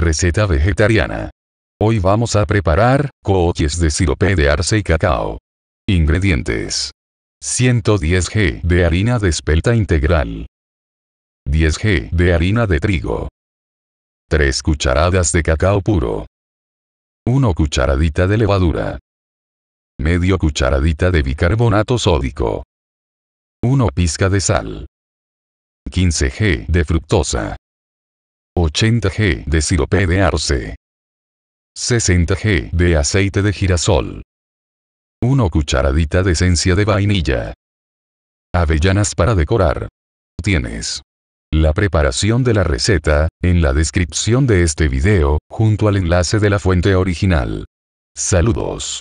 Receta vegetariana. Hoy vamos a preparar cookies de sirope de arce y cacao. Ingredientes. 110 g de harina de espelta integral. 10 g de harina de trigo. 3 cucharadas de cacao puro. 1 cucharadita de levadura. Medio cucharadita de bicarbonato sódico. 1 pizca de sal. 15 g de fructosa. 80 g de sirope de arce. 60 g de aceite de girasol. 1 cucharadita de esencia de vainilla. Avellanas para decorar. Tienes la preparación de la receta, en la descripción de este video, junto al enlace de la fuente original. Saludos.